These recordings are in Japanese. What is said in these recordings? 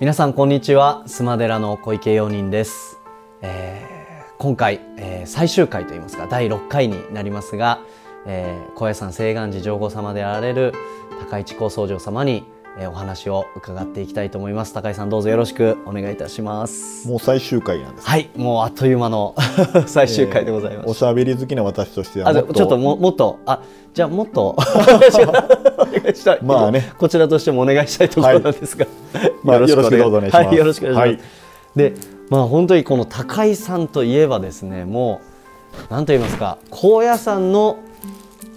皆さんこんにちはスマデラの小池容人です、えー、今回、えー、最終回といいますか第6回になりますが、えー、高野山西願寺上皇様であられる高市高僧上様にえお話を伺っていきたいと思います。高井さんどうぞよろしくお願いいたします。もう最終回なんです。はい、もうあっという間の 最終回でございます、えー。おしゃべり好きな私としてはもっとちょっとももっとあじゃあもっと お願いしたい。まあね、こちらとしてもお願いしたいところなんですが、はい、まあよろしくお願いします。はい、よろしくお願いします。はい、で、まあ本当にこの高井さんといえばですね、もうなんと言いますか、高野さんの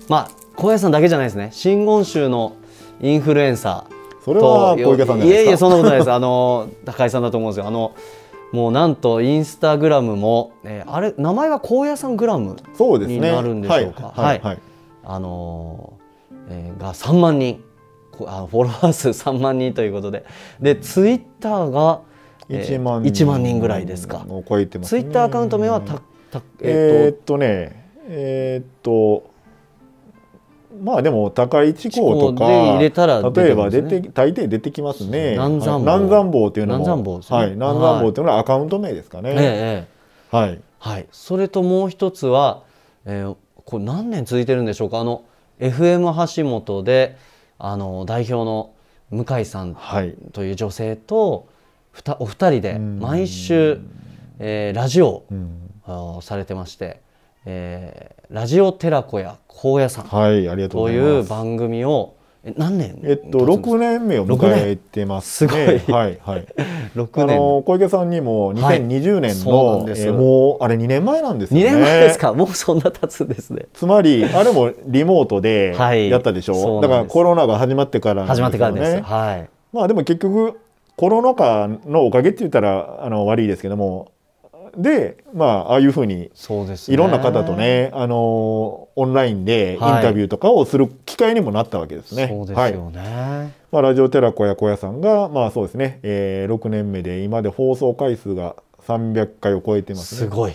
まあ高野さんだけじゃないですね、真言宗のインフルエンサー。それは小池さんじゃないですかいやいやそんなことないですあの高井さんだと思うんですよあのもうなんとインスタグラムも、えー、あれ名前は高野山グラムそうです、になるんでしょうか、はいはい、あのー、えー、が3万人あフォロワー数3万人ということででツイッターが、えー、1, 万1万人ぐらいですか、ツイッターアカウント名はたた、えー、えー、っとねえー、っとまあでも高市地高とか入れたら、ね、例えば出て大抵出てきますね南山坊南山坊っいうのも南山坊、ね,、はい、南山坊っていうのはアカウント名ですかね、はい、ええ、はい、はい、それともう一つは、えー、これ何年続いてるんでしょうかあの FM 橋本であの代表の向井さんという女性と、はい、お二人で毎週、えー、ラジオをされてまして、えー、ラジオ寺子屋高野さん、はい、ありがとうございますという番組をえ何年えっと六年目を迎えてますね。すごい。はいはい。六年。あの小池さんにも二千二十年の、はいえー、もうあれ二年前なんですね。二年前ですか。もうそんな経つんですね。つまりあれもリモートでやったでしょ。はい、だからコロナが始まってから、ね、始まってからです。はい。まあでも結局コロナ禍のおかげって言ったらあの悪いですけどもで、まあ、ああいうふうにいろんな方とね、あのオンラインでインタビューとかをする機会にもなったわけですね。はい、そうですよね、はいまあ、ラジオ寺子や小屋さんが、まあそうですね、えー、6年目で今で放送回数が300回を超えてます、ね、すごい。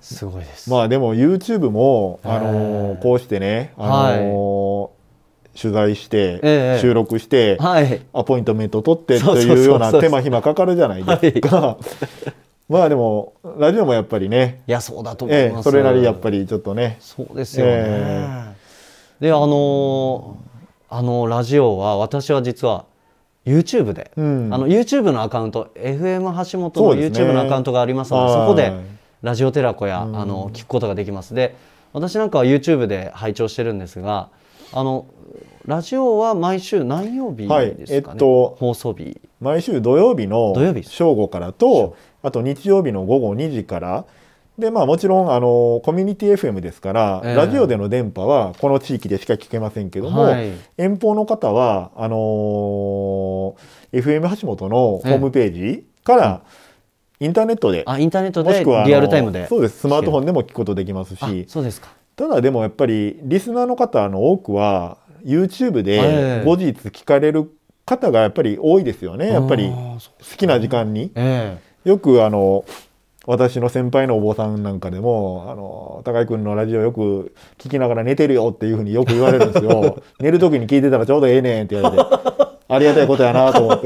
すごいです。まあでも YouTube も、あのー、こうしてね、あのーはい、取材して、えー、収録して、はい、アポイントメント取ってというような手間暇かかるじゃないですか。まあでもラジオもやっぱりねいやそうだと思います、ええ、それなりやっぱりちょっとねそうですよね、えー、であのあのラジオは私は実は YouTube で、うん、あの YouTube のアカウント FM 橋本の YouTube のアカウントがありますので、ね、そこでラジオ寺子や、あの聞くことができますで私なんかは YouTube で拝聴してるんですがあのラジオは毎週何曜日ですか、ね、はいえっと、放送日毎週土曜日の正午からとあと日曜日の午後2時からでまあもちろんあのコミュニティ FM ですから、えー、ラジオでの電波はこの地域でしか聞けませんけども、はい、遠方の方はあのー、FM 橋本のホームページから、インターネットで、あインターネットでもしくはリアルタイムでそうですスマートフォンでも聞くことできますしそうですかただでもやっぱりリスナーの方の多くは YouTube で後日聞かれる方がやっぱり多いですよね、やっぱり好きな時間に。よくあの私の先輩のお坊さんなんかでも「あの高井君のラジオよく聞きながら寝てるよ」っていうふうによく言われるんですよ 寝る時に聞いてたらちょうどええねんって言われてありがたいことやなと思って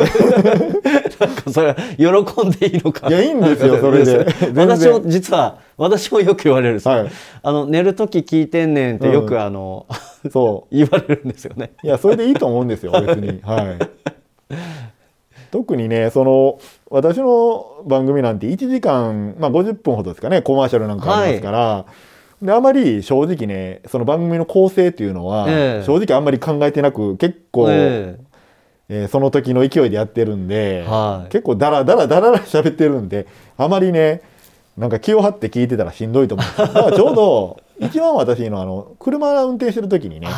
なんかそれは喜んでいいのかいやいいんですよそれで 私も実は私もよく言われるんです、はい、あの寝る時聞いてんねんってよく、うん、あの、そう 言われるんですよねいやそれでいいと思うんですよ別にはい 特にねその私の番組なんて1時間、まあ、50分ほどですかねコマーシャルなんかありますから、はいであまり正直ねその番組の構成っていうのは、正直あんまり考えてなく結構、えー、その時の勢いでやってるんで、はい、結構ダラダラダラダラ喋ってるんであまりねなんか気を張って聞いてたらしんどいと思うだからちょうど一番私のあの車運転してる時にね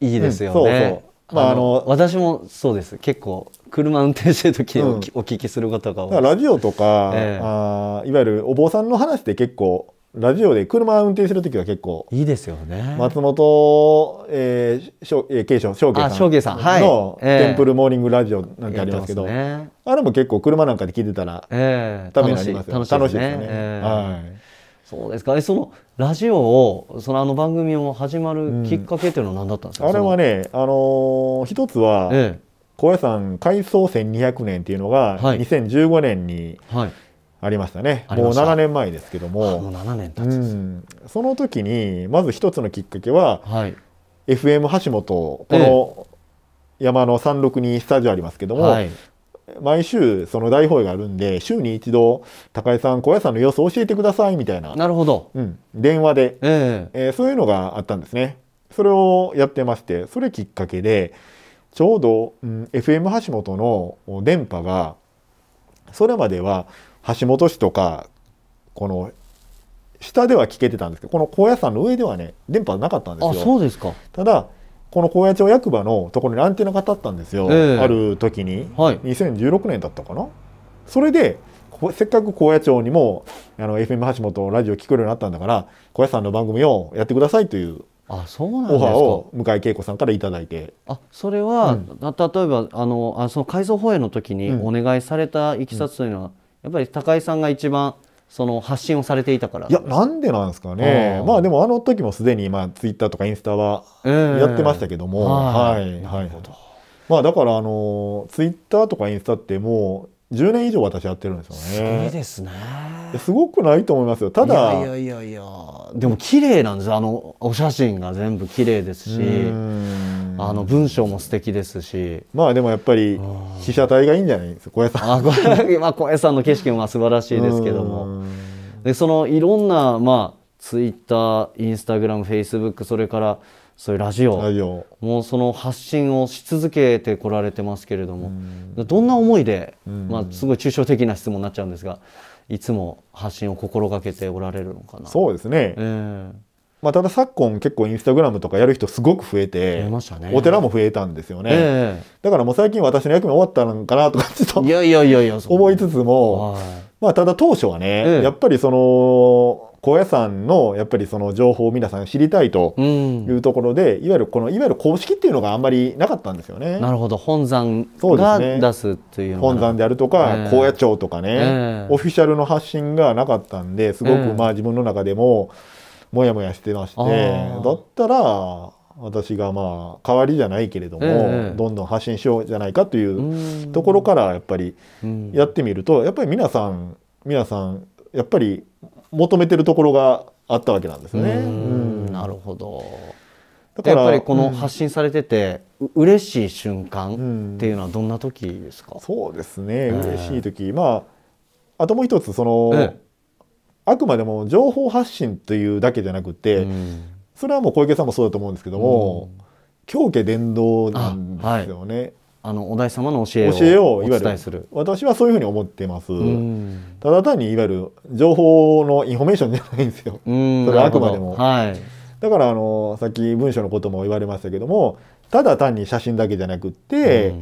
いいですよね、うん、そうそうまああの私もそうです結構車運転してる時にお,、聞きすることが多い、ラジオとか、えー、あいわゆるお坊さんの話って結構ラジオで車運転する時は結構いいですよね松本、えー、しょえー、慶翔翔慶さんさん、の、はい、テンプルモーニングラジオなんてありますけど、ね、あれも結構車なんかで聞いてたら、えー、ためになりますよ楽しいですね、えー、はいそうですか。そのラジオをそのあの番組を始まるきっかけというのは何だったんですか。うん、あれはね、あのー、一つは、ええ、高野山改装1200年っていうのが、はい、2015年に、はいありましたねもう七年前ですけどももう年経つ、うん、その時にまず一つのきっかけは、はい、FM 橋本この山の三六にスタジオありますけども、はい、毎週その大放映があるんで週に一度高井さん小屋さんの様子を教えてくださいみたいななるほど、うん、電話で、えー、えー、そういうのがあったんですねそれをやってましてそれきっかけでちょうど、うん、FM 橋本の電波がそれまでは橋本市とかこの下では聞けてたんですけどこの高野山の上ではね電波なかったんですよ。そうですかただこの高野町役場のところにアンテナが立ったんですよ、えー、ある時に、はい、2016年だったかなそれでせっかく高野町にもあの FM 橋本ラジオ聞くようになったんだから高野山の番組をやってくださいというあそうなんですかオファーを向井恵子さんから頂いてあそれは、うん、例えばあのあその改造放映の時にお願いされたいきさつというのは、うんやっぱり高井さんが一番その発信をされていたからいやなんでなんですかねまあでもあの時もすでにまあツイッターとかインスタはやってましたけども、えー、はいはい、はい、まあだからあのツイッターとかインスタってもう10年以上私やってるんですよね。すご、ね、すごくないと思いますよ。ただいやいやいやでも綺麗なんですあのお写真が全部綺麗ですしあの文章も素敵ですしまあでもやっぱり被写体がいいんじゃないですか小江さん。あ小, まあ、小江さんの景色も素晴らしいですけどもでそのいろんなまあツイッターインスタグラムフェイスブックそれからそういうラジオもうその発信をし続けてこられてますけれども、どんな思いで、まあ、すごい抽象的な質問になっちゃうんですがいつも発信を心がけておられるのかなそうですね、えーまあ、ただ昨今結構インスタグラムとかやる人すごく増えて、ね、お寺も増えたんですよね、えー、だからもう最近私の役目終わったのかなとかちょっといやいやいや思いつつも、はい、まあ、ただ当初はね、えー、やっぱりその高野山のやっぱりその情報を皆さん知りたいというところで、うん、いわゆるこのいわゆる公式っていうのがあんまりなかったんですよね。なるほど本山が出すっていう、ね、本山であるとか、えー、高野町とかね、えー、オフィシャルの発信がなかったんですごくまあ自分の中でもモヤモヤしてまして、えー、だったら私がまあ代わりじゃないけれども、ええ、どんどん発信しようじゃないかというところからやっぱりやってみるとやっぱり皆さん皆さんやっぱり求めてるところがあったわけなんですね。なるほどだからやっぱりこの発信されてて、うん、嬉しい瞬間っていうのはどんな時ですか、そうですね、えー、嬉しい時まああともう一つその、えー、あくまでも情報発信というだけじゃなくて、うん、それはもう小池さんもそうだと思うんですけども、うん、狂気伝道なんですよね。はいあのお大様の教えを教えをいわゆる私はそういうふうに思ってます、ただ単にいわゆる情報のインフォメーションじゃないんですよ、それはあくまでも、はい、だからあのさっき文章のことも言われましたけどもただ単に写真だけじゃなくって、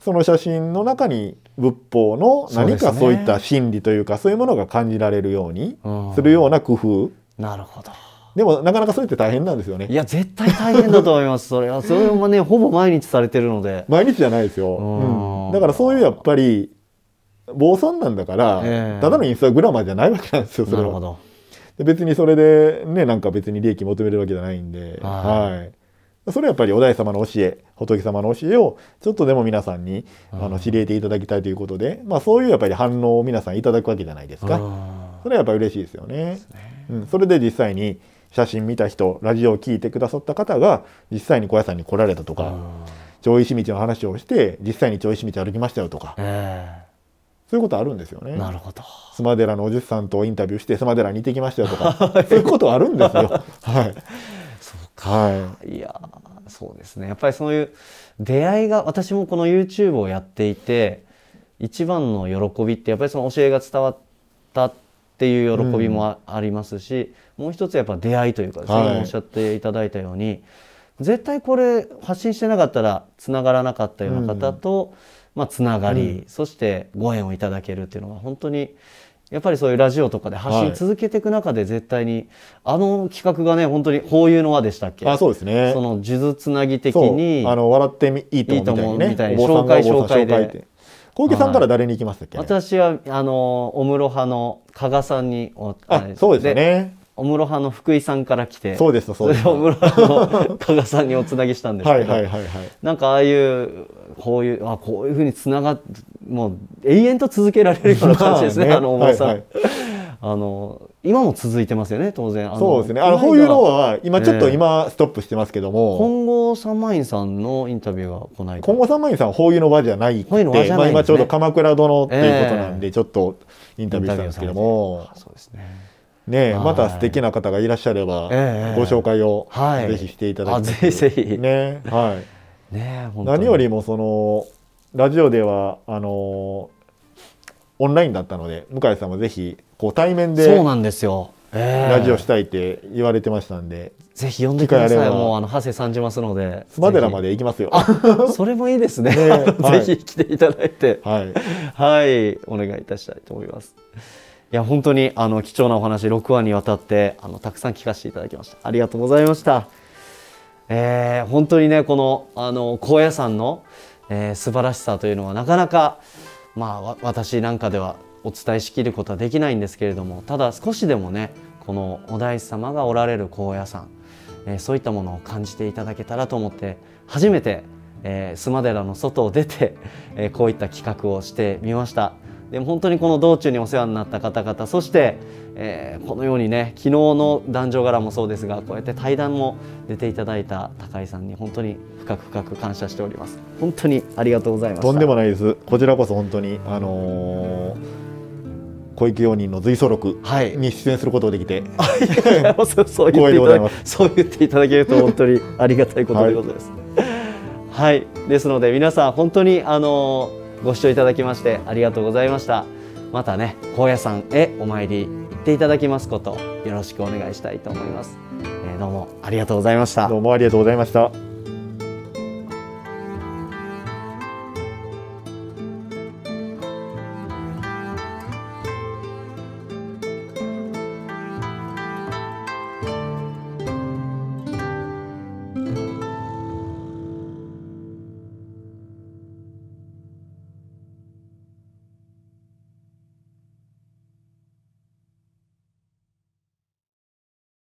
その写真の中に仏法の何かそういった心理というかそういうものが感じられるようにするような工夫、なるほどでもなかなかそれって大変なんですよねいや絶対大変だと思いますそれはそれもねほぼ毎日されてるので毎日じゃないですよ、うん、だからそういうやっぱり坊さんなんだから、えー、ただのインスタグラマーじゃないわけなんですよそれはで別にそれでねなんか別に利益求めるわけじゃないんではいそれはやっぱりお大様の教え仏様の教えをちょっとでも皆さんにあの知り得ていただきたいということで、まあ、そういうやっぱり反応を皆さんいただくわけじゃないですかそれはやっぱり嬉しいですよね。そ、ね、うん、それで実際に写真見た人ラジオを聞いてくださった方が実際に小屋さんに来られたとか町石道の話をして実際に町石道歩きましたよとか、えー、そういうことあるんですよね。なるほどスマデラのおじさんとインタビューしてスマデラに行ってきましたよとか そういうことあるんですよ。はい、そうか、はい、いやそうですねやっぱりそういう出会いが私もこの YouTube をやっていて一番の喜びってやっぱりその教えが伝わったっていう喜びもありますし、もう一つやっぱ出会いというかですね、はい、おっしゃっていただいたように絶対これ発信してなかったらつながらなかったような方と、まあ、つながり、そしてご縁をいただけるっていうのは本当にやっぱりそういうラジオとかで発信続けていく中で絶対に、はい、あの企画がね本当に「こういうのは」でしたっけあそうですねその数珠つなぎ的にあの笑ってみいいと思うみたいに、ね、紹介紹介で小池さんから誰に行きますっけ、はい、私はあのお室派の加賀さんにあそうですねお室派の福井さんから来てそうですそうです お室派の加賀さんにおつなぎしたんですけどはいはいはい、はい、なんかああいうこういうあこういうふうにつながもう永遠と続けられるような感じですねまあね、あのさ、はいはいあの今も続いてますよね当然そうですねあのこういうのは今ちょっと今ストップしてますけども、えー、今後三万院さんのインタビューは来ない今後三万院さんは法うの場じゃないってい、ね、まあ、今ちょうど鎌倉殿っていうことなんで、ちょっとインタビューしたんですけどもそうですねね、また素敵な方がいらっしゃれば、ご紹介をぜひしていただきたい、ぜひね、はい、ね、何よりもそのラジオではあのオンラインだったので向井さんもぜひこう対面でそうなんですよ、えー、ラジオしたいって言われてましたんでぜひ呼んでくださいもうあの長谷さんじますのでスマデラまで行きますよそれもいいですねね、ぜひ来ていただいてはい、はい、お願いいたしたいと思いますいや本当にあの貴重なお話6話にわたってあのたくさん聞かせていただきましたありがとうございましたえー、本当にねこのあの高野山の、えー、素晴らしさというのはなかなかまあ私なんかではお伝えしきることはできないんですけれどもただ少しでもねこのお大師様がおられる高野山、えー、そういったものを感じていただけたらと思って初めて、えー、ス寺の外を出て、えー、こういった企画をしてみました。でも本当にこの道中にお世話になった方々そして、えー、このようにね昨日の壇上柄もそうですがこうやって対談も出ていただいた高井さんに本当に深く深く感謝しております本当にありがとうございますとんでもないですこちらこそ本当にあのー小池用人の随走録に出演することができて、はい、そうそう言っていただけると本当にありがたいことでございます。はい、はい、ですので皆さん本当にあのーご視聴いただきましてありがとうございましたまたね高野山へお参り行っていただきますことよろしくお願いしたいと思います、えー、どうもありがとうございましたどうもありがとうございました